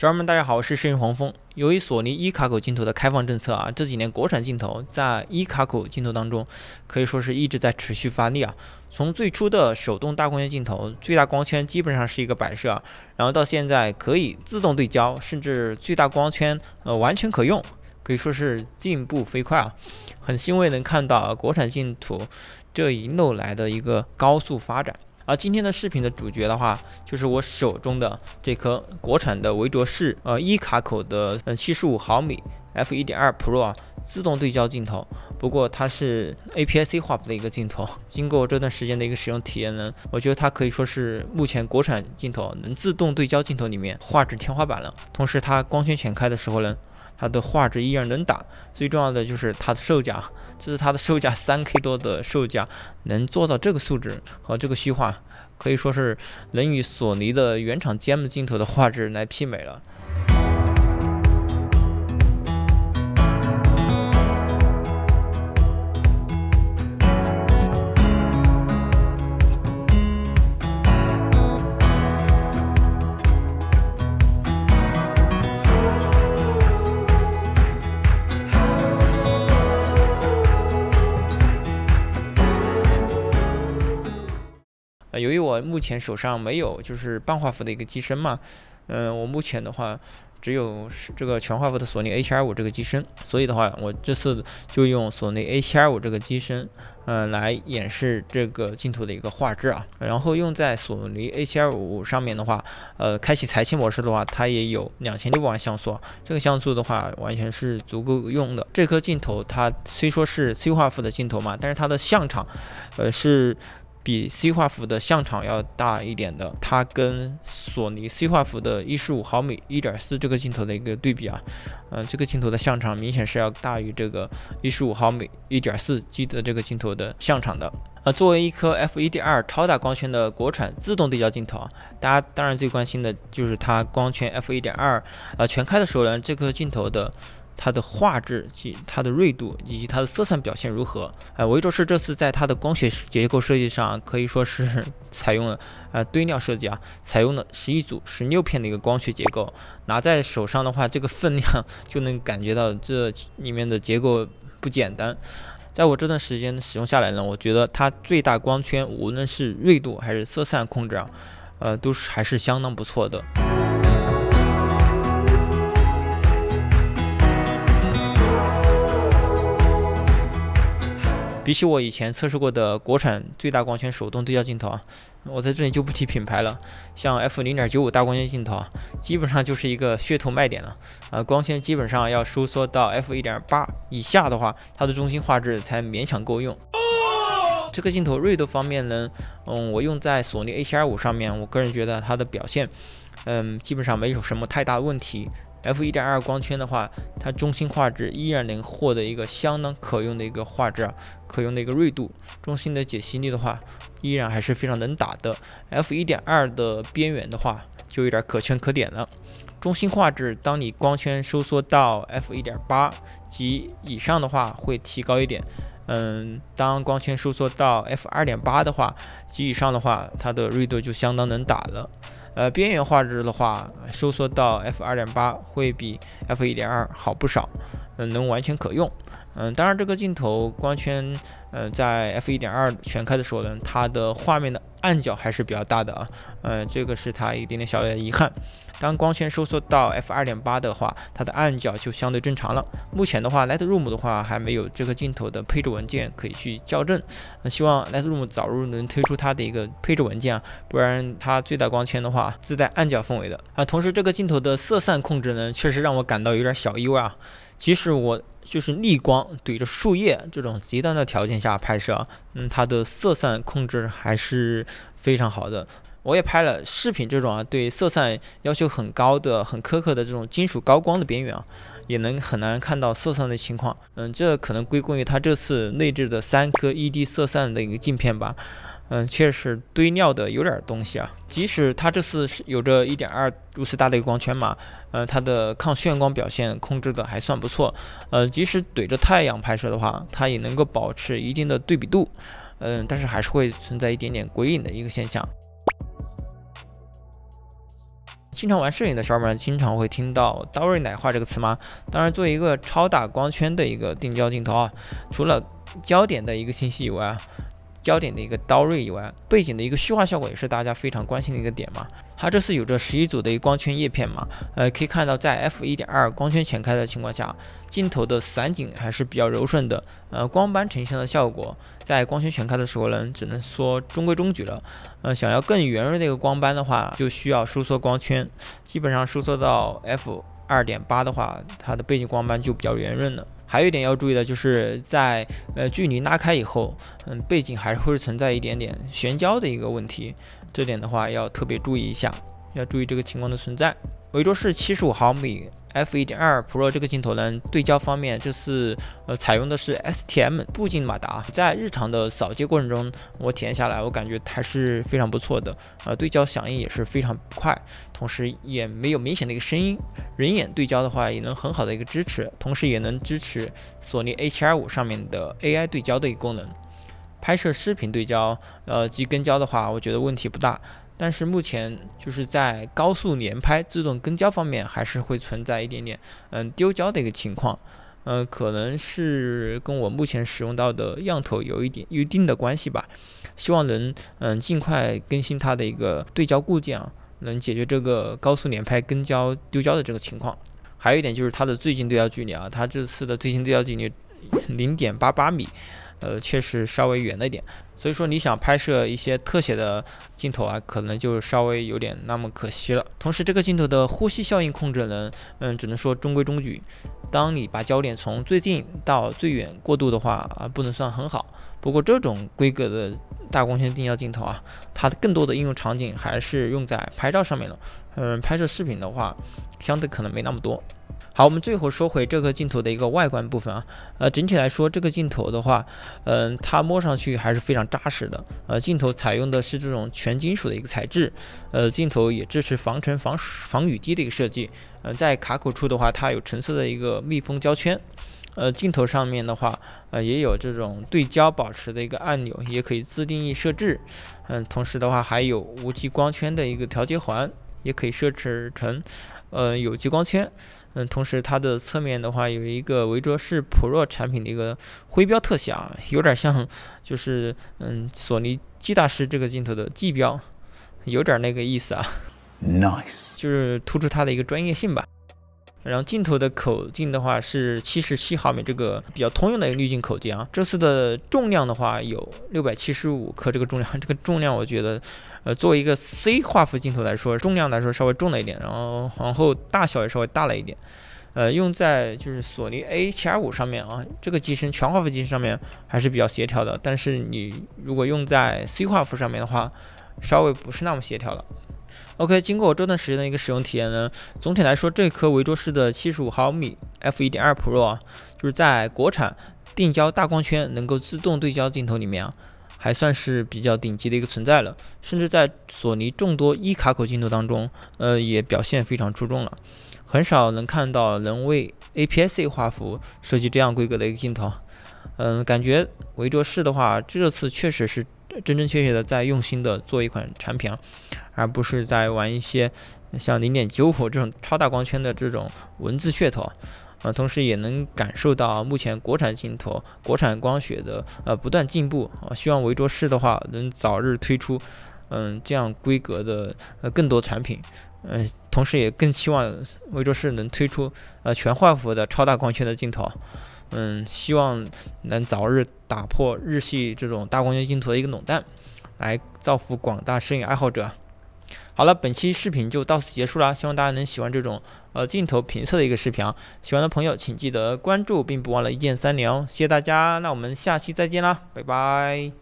小伙伴们，大家好，我是摄影黄蜂。由于索尼一卡口镜头的开放政策啊，这几年国产镜头在一卡口镜头当中，可以说是一直在持续发力啊。从最初的手动大光圈镜头，最大光圈基本上是一个摆设，然后到现在可以自动对焦，甚至最大光圈呃完全可用，可以说是进步飞快啊。很欣慰能看到国产镜头这一路来的一个高速发展。而今天的视频的主角的话，就是我手中的这颗国产的唯卓仕呃一卡口的呃七十五毫米 f 一点二 pro 啊自动对焦镜头。不过它是 apic 画幅的一个镜头。经过这段时间的一个使用体验呢，我觉得它可以说是目前国产镜头能自动对焦镜头里面画质天花板了。同时它光圈全开的时候呢。它的画质依然能打，最重要的就是它的售价，这是它的售价，三 K 多的售价能做到这个素质和这个虚化，可以说是能与索尼的原厂 GM 镜头的画质来媲美了。由于我目前手上没有就是半画幅的一个机身嘛，嗯，我目前的话只有这个全画幅的索尼 A7R 五这个机身，所以的话我这次就用索尼 A7R 五这个机身，嗯，来演示这个镜头的一个画质啊。然后用在索尼 A7R 五上面的话，呃，开启裁切模式的话，它也有两千六百万像素，这个像素的话完全是足够用的。这颗镜头它虽说是 C 画幅的镜头嘛，但是它的像场，呃，是。比 C 画幅的像场要大一点的，它跟索尼 C 画幅的15毫米1.4这个镜头的一个对比啊，嗯，这个镜头的像场明显是要大于这个15毫米1.4 G 的这个镜头的像场的。啊，作为一颗 f 一点二超大光圈的国产自动对焦镜头啊，大家当然最关心的就是它光圈 f 点二，啊，全开的时候呢，这颗镜头的。它的画质及它的锐度以及它的色散表现如何？哎，维卓仕这次在它的光学结构设计上可以说是采用了 呃堆料设计啊，采用了十一组十六片的一个光学结构。拿在手上的话，这个分量就能感觉到这里面的结构不简单。在我这段时间使用下来呢，我觉得它最大光圈无论是锐度还是色散控制啊，呃都是还是相当不错的。比起我以前测试过的国产最大光圈手动对焦镜头啊，我在这里就不提品牌了。像 f 0.95大光圈镜头啊，基本上就是一个噱头卖点了。啊，光圈基本上要收缩到 f 1.8以下的话，它的中心画质才勉强够用。这个镜头锐度方面呢，嗯，我用在索尼 A7R 五上面，我个人觉得它的表现。嗯，基本上没有什么太大的问题。f 1.2光圈的话，它中心画质依然能获得一个相当可用的一个画质，可用的一个锐度。中心的解析力的话，依然还是非常能打的。f 1.2的边缘的话，就有点可圈可点了。中心画质，当你光圈收缩到 f 1.8及以上的话，会提高一点。嗯，当光圈收缩到 f 2.8的话及以上的话，它的锐度就相当能打了。呃，边缘画质的话，收缩到 f 二点八会比 f 一点二好不少，嗯，能完全可用。嗯，当然这个镜头光圈，呃，在 f 一点二全开的时候呢，它的画面的暗角还是比较大的啊，嗯，这个是它一点点小的遗憾。当光圈收缩到 f 二点八的话，它的暗角就相对正常了。目前的话，Lightroom 的话还没有这个镜头的配置文件可以去校正，希望 Lightroom 早日能推出它的一个配置文件啊，不然它最大光圈的话自带暗角氛围的。啊，同时这个镜头的色散控制呢，确实让我感到有点小意外啊。即使我就是逆光怼着树叶这种极端的条件下拍摄，嗯，它的色散控制还是非常好的。我也拍了视频，这种啊，对色散要求很高的、很苛刻的这种金属高光的边缘啊，也能很难看到色散的情况。嗯，这可能归功于它这次内置的三颗 ED 色散的一个镜片吧。嗯，确实堆料的有点东西啊。即使它这次是有着1.2如此大的一个光圈嘛，呃，它的抗眩光表现控制的还算不错。呃，即使怼着太阳拍摄的话，它也能够保持一定的对比度。嗯，但是还是会存在一点点鬼影的一个现象。经常玩摄影的小伙伴，经常会听到“刀刃奶化”这个词吗？当然，作为一个超大光圈的一个定焦镜头啊，除了焦点的一个清晰以外，焦点的一个刀锐以外，背景的一个虚化效果也是大家非常关心的一个点嘛。它这次有着十一组的一个光圈叶片嘛，呃，可以看到在 f 1.2光圈全开的情况下，镜头的散景还是比较柔顺的。呃，光斑成像的效果在光圈全开的时候呢，只能说中规中矩了。呃，想要更圆润的一个光斑的话，就需要收缩光圈。基本上收缩到 f 2.8的话，它的背景光斑就比较圆润了。还有一点要注意的就是，在呃距离拉开以后，嗯，背景还是会存在一点点悬焦的一个问题，这点的话要特别注意一下，要注意这个情况的存在。维卓是七十五毫米 f 一点二 pro 这个镜头呢，对焦方面这次呃采用的是 stm 布步进马达，在日常的扫街过程中，我体验下来，我感觉还是非常不错的。呃，对焦响应也是非常快，同时也没有明显的一个声音。人眼对焦的话，也能很好的一个支持，同时也能支持索尼 a7r 五上面的 ai 对焦的一个功能。拍摄视频对焦，呃及跟焦的话，我觉得问题不大。但是目前就是在高速连拍自动跟焦方面，还是会存在一点点，嗯，丢焦的一个情况，嗯，可能是跟我目前使用到的样头有一点一定的关系吧，希望能，嗯，尽快更新它的一个对焦固件啊，能解决这个高速连拍跟焦丢焦的这个情况。还有一点就是它的最近对焦距离啊，它这次的最近对焦距离零点八八米。呃，确实稍微远了一点，所以说你想拍摄一些特写的镜头啊，可能就稍微有点那么可惜了。同时，这个镜头的呼吸效应控制能，嗯，只能说中规中矩。当你把焦点从最近到最远过渡的话啊，不能算很好。不过，这种规格的大光圈定焦镜头啊，它的更多的应用场景还是用在拍照上面了。嗯，拍摄视频的话，相对可能没那么多。好，我们最后说回这个镜头的一个外观部分啊，呃，整体来说这个镜头的话，嗯，它摸上去还是非常扎实的。呃，镜头采用的是这种全金属的一个材质，呃，镜头也支持防尘、防防雨滴的一个设计。呃，在卡口处的话，它有橙色的一个密封胶圈。呃，镜头上面的话，呃，也有这种对焦保持的一个按钮，也可以自定义设置。嗯，同时的话还有无极光圈的一个调节环，也可以设置成，呃，有极光圈。嗯，同时它的侧面的话有一个维卓仕 Pro 产品的一个徽标特写，有点像就是嗯索尼 G 大师这个镜头的 G 标，有点那个意思啊。Nice，就是突出它的一个专业性吧。然后镜头的口径的话是七十七毫米，这个比较通用的一个滤镜口径啊。这次的重量的话有六百七十五克，这个重量，这个重量我觉得，呃，作为一个 C 画幅镜头来说，重量来说稍微重了一点，然后往后大小也稍微大了一点。呃，用在就是索尼 A 七 R 五上面啊，这个机身全画幅机身上面还是比较协调的，但是你如果用在 C 画幅上面的话，稍微不是那么协调了。OK，经过我这段时间的一个使用体验呢，总体来说，这颗维卓仕的七十五毫米 F 一点二 Pro 啊，就是在国产定焦大光圈能够自动对焦镜头里面啊，还算是比较顶级的一个存在了。甚至在索尼众多一卡口镜头当中，呃，也表现非常出众了。很少能看到能为 APS-C 画幅设计这样规格的一个镜头。嗯，感觉维卓仕的话，这次确实是。真真切切的在用心的做一款产品啊，而不是在玩一些像零点九五这种超大光圈的这种文字噱头啊。同时也能感受到目前国产镜头、国产光学的呃不断进步啊。希望维卓仕的话能早日推出嗯这样规格的呃更多产品，嗯，同时也更期望维卓仕能推出呃全画幅的超大光圈的镜头。嗯，希望能早日打破日系这种大光圈镜头的一个垄断，来造福广大摄影爱好者。好了，本期视频就到此结束了，希望大家能喜欢这种呃镜头评测的一个视频。啊。喜欢的朋友请记得关注，并不忘了一键三连哦。谢谢大家，那我们下期再见啦，拜拜。